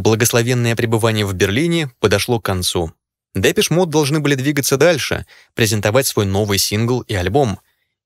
Благословенное пребывание в Берлине подошло к концу. Depeche Mode должны были двигаться дальше, презентовать свой новый сингл и альбом.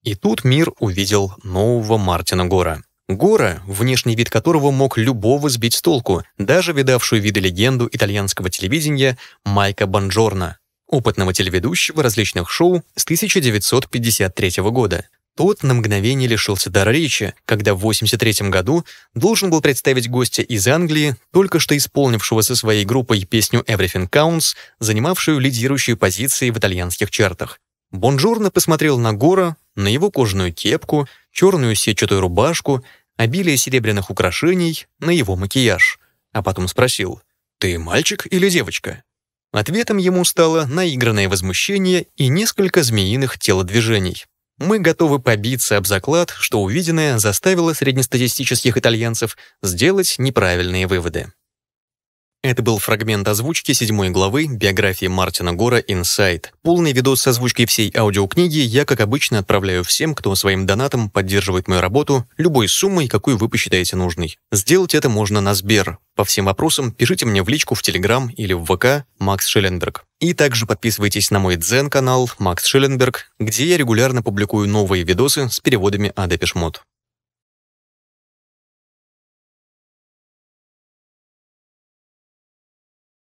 И тут мир увидел нового Мартина Гора. Гора, внешний вид которого мог любого сбить с толку, даже видавшую виды легенду итальянского телевидения Майка Бонжорно, опытного телеведущего различных шоу с 1953 года. Тот на мгновение лишился дара речи, когда в 83 году должен был представить гостя из Англии, только что исполнившего со своей группой песню «Everything Counts», занимавшую лидирующие позиции в итальянских чартах. Бонжурно посмотрел на Гора, на его кожаную кепку, черную сетчатую рубашку, обилие серебряных украшений, на его макияж. А потом спросил, «Ты мальчик или девочка?» Ответом ему стало наигранное возмущение и несколько змеиных телодвижений. Мы готовы побиться об заклад, что увиденное заставило среднестатистических итальянцев сделать неправильные выводы. Это был фрагмент озвучки седьмой главы биографии Мартина Гора «Инсайт». Полный видос с озвучкой всей аудиокниги я, как обычно, отправляю всем, кто своим донатом поддерживает мою работу, любой суммой, какую вы посчитаете нужной. Сделать это можно на Сбер. По всем вопросам пишите мне в личку в Телеграм или в ВК Макс Шелленберг. И также подписывайтесь на мой дзен-канал Макс Шелленберг, где я регулярно публикую новые видосы с переводами Адепешмот.